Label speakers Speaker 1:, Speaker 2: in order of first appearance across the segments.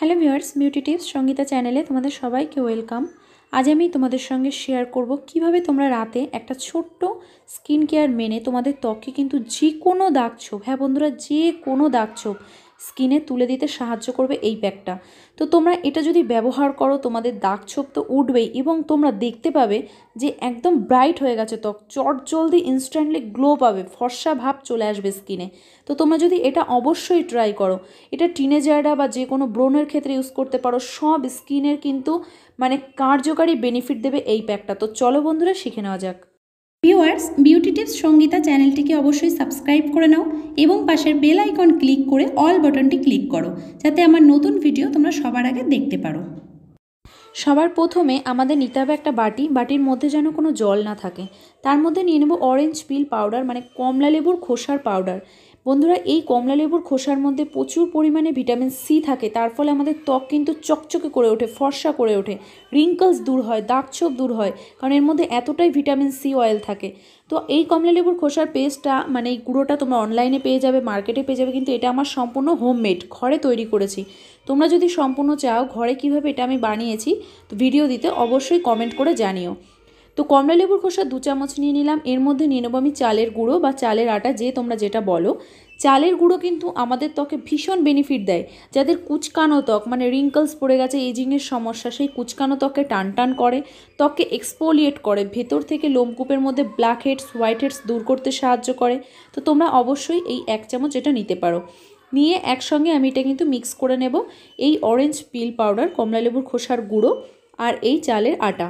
Speaker 1: hello viewers beauty tips Sangeeta চ্যানেলে তোমাদের সবাইকে ওয়েলকাম আজ আমি তোমাদের সঙ্গে শেয়ার করব কিভাবে তোমরা রাতে একটা ছোট্ট স্কিন কেয়ার মেনে তোমাদের ত্বকে কিন্তু যে কোনো দাগ ছোপ হ্যাঁ বন্ধুরা যে কোনো দাগ ছোপ স্কিনে তুলে দিতে সাহায্য করবে এই প্যাকটা তো তোমরা এটা যদি ব্যবহার করো তোমাদের দাগ ছোপ তো উঠবেই এবং তোমরা দেখতে পাবে যে একদম ব্রাইট হয়ে গেছে ত্বক চট জলদি ইনস্ট্যান্টলি গ্লো পাবে ফর্সা ভাব চলে আসবে স্কিনে তো তোমরা যদি এটা অবশ্যই ট্রাই করো এটা টিনেজাররা বা যে কোনো ব্রণের ক্ষেত্রে ইউজ করতে পারো সব স্কিনের কিন্তু মানে কার্যকারী বেনিফিট দেবে এই প্যাকটা তো চলো বন্ধুরা শিখে নেওয়া যাক ভিউয়ার্স বিউটি টিপস সঙ্গীতা চ্যানেলটিকে অবশ্যই সাবস্ক্রাইব করে নাও এবং পাশের বেল আইকন ক্লিক করে অল বাটনটি ক্লিক করো যাতে আমার নতুন ভিডিও তোমরা সবার আগে দেখতে পারো সবার প্রথমে আমাদের নিতে হবে একটা বাটি বাটির মধ্যে যেন কোনো জল না থাকে তার মধ্যে নিয়ে নেব অরেঞ্জ পিল পাউডার মানে কমলা লেবুর খোসার পাউডার বন্ধুরা এই কমলা লেবুর খোসার মধ্যে প্রচুর পরিমাণে ভিটামিন সি থাকে তার ফলে আমাদের ত্বক কিন্তু চকচকে করে ওঠে ফর্সা করে ওঠে রিঙ্কলস দূর হয় দাগছোপ দূর হয় কারণ এর মধ্যে এতটাই ভিটামিন সি অয়েল থাকে তো এই কমলা লেবুর খোসার পেস্টটা মানে এই গুঁড়োটা তোমরা অনলাইনে পেয়ে যাবে মার্কেটে পেয়ে যাবে কিন্তু এটা আমার সম্পূর্ণ হোমমেড ঘরে তৈরি করেছি তোমরা যদি সম্পূর্ণ চাও ঘরে কিভাবে এটা আমি বানিয়েছি তো ভিডিও দিতে অবশ্যই কমেন্ট করে জানিও তো কমলা লেবুর খোসা দু চামচ নিয়ে নিলাম এর মধ্যে নিয়ে নেবো আমি চালের গুঁড়ো বা চালের আটা যে তোমরা যেটা বলো চালের গুঁড়ো কিন্তু আমাদের ত্বকে ভীষণ বেনিফিট দেয় যাদের কুচকানো ত্বক মানে রিঙ্কলস পড়ে গেছে এজিংয়ের সমস্যা সেই কুচকানো ত্বকে টান টান করে ত্বককে এক্সপোলিয়েট করে ভেতর থেকে লোমকূপের মধ্যে ব্ল্যাক হেডস হোয়াইট হেডস দূর করতে সাহায্য করে তো তোমরা অবশ্যই এই এক চামচ এটা নিতে পারো নিয়ে একসঙ্গে আমি এটা কিন্তু মিক্স করে নেব এই অরেঞ্জ পিল পাউডার কমলালেবুর খোসার গুঁড়ো আর এই চালের আটা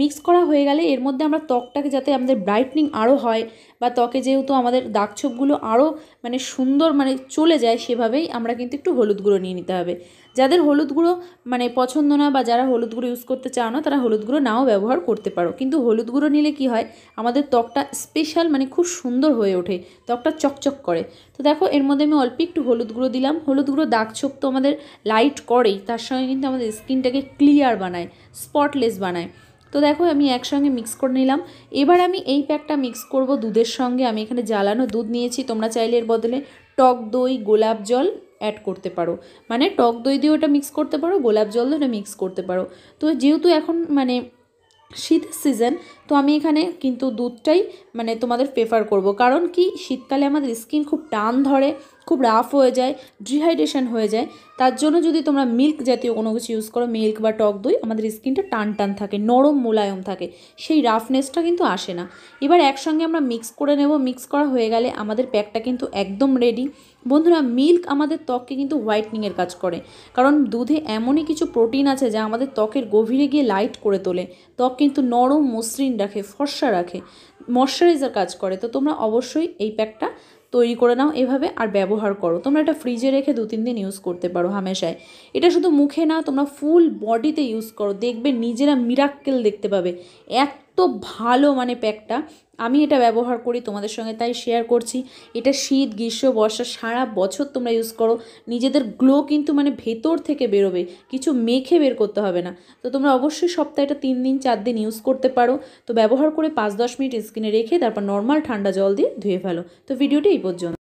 Speaker 1: মিক্স করা হয়ে গেলে এর মধ্যে আমরা ত্বকটাকে যাতে আমাদের ব্রাইটনিং আরও হয় বা ত্বকে যেহেতু আমাদের দাগছোপগুলো আরও মানে সুন্দর মানে চলে যায় সেভাবেই আমরা কিন্তু একটু হলুদ গুঁড়ো নিয়ে নিতে হবে যাদের হলুদ গুঁড়ো মানে পছন্দ না বা যারা হলুদ গুঁড়ো ইউজ করতে চাও না তারা হলুদ গুঁড়ো নাও ব্যবহার করতে পারো কিন্তু হলুদ গুঁড়ো নিলে কি হয় আমাদের ত্বকটা স্পেশাল মানে খুব সুন্দর হয়ে ওঠে ত্বকটা চকচক করে তো দেখো এর মধ্যে আমি অল্প একটু হলুদ গুঁড়ো দিলাম হলুদ গুঁড়ো দাগছোপ তো আমাদের লাইট করেই তার সঙ্গে কিন্তু আমাদের স্কিনটাকে ক্লিয়ার বানায় স্পটলেস বানায় তো দেখো আমি একসঙ্গে মিক্স করে নিলাম এবার আমি এই প্যাকটা মিক্স করব দুধের সঙ্গে আমি এখানে জ্বালানো দুধ নিয়েছি তোমরা চাইলে এর বদলে টক দই গোলাপ জল অ্যাড করতে পারো মানে টক দই দিয়ে ওটা মিক্স করতে পারো গোলাপ জল দিয়ে ওটা মিক্স করতে পারো তো যেহেতু এখন মানে শীতের সিজন তো আমি এখানে কিন্তু দুধটাই মানে তোমাদের প্রেফার করব কারণ কি শীতকালে আমাদের স্কিন খুব টান ধরে খুব রাফ হয়ে যায় ডিহাইড্রেশন হয়ে যায় তার জন্য যদি তোমরা মিল্ক জাতীয় কোনো কিছু ইউজ করো মিল্ক বা টক দই আমাদের স্কিনটা টান টান থাকে নরম মোলায়ম থাকে সেই রাফনেসটা কিন্তু আসে না এবার একসঙ্গে আমরা মিক্স করে নেব মিক্স করা হয়ে গেলে আমাদের প্যাকটা কিন্তু একদম রেডি বন্ধুরা মিল্ক আমাদের ত্বককে কিন্তু হোয়াইটনিংয়ের কাজ করে কারণ দুধে এমনই কিছু প্রোটিন আছে যা আমাদের ত্বকের গভীরে গিয়ে লাইট করে তোলে ত্বক কিন্তু নরম মসৃণ রাখে ফর্সা রাখে ময়শ্চারাইজার কাজ করে তো তোমরা অবশ্যই এই প্যাকটা তৈরি করে নাও এভাবে আর ব্যবহার করো তোমরা এটা ফ্রিজে রেখে দু তিন দিন ইউজ করতে পারো হামেশায় এটা শুধু মুখে না তোমরা ফুল বডিতে ইউজ করো দেখবে নিজেরা মিরাক্কেল দেখতে পাবে এত এত ভালো মানে প্যাকটা আমি এটা ব্যবহার করি তোমাদের সঙ্গে তাই শেয়ার করছি এটা শীত গ্রীষ্ম বর্ষা সারা বছর তোমরা ইউজ করো নিজেদের গ্লো কিন্তু মানে ভেতর থেকে বেরোবে কিছু মেখে বের করতে হবে না তো তোমরা অবশ্যই সপ্তাহে এটা তিন দিন চার দিন ইউজ করতে পারো তো ব্যবহার করে পাঁচ দশ মিনিট স্কিনে রেখে তারপর নর্মাল ঠান্ডা জল দিয়ে ধুয়ে ফেলো তো ভিডিওটি এই পর্যন্ত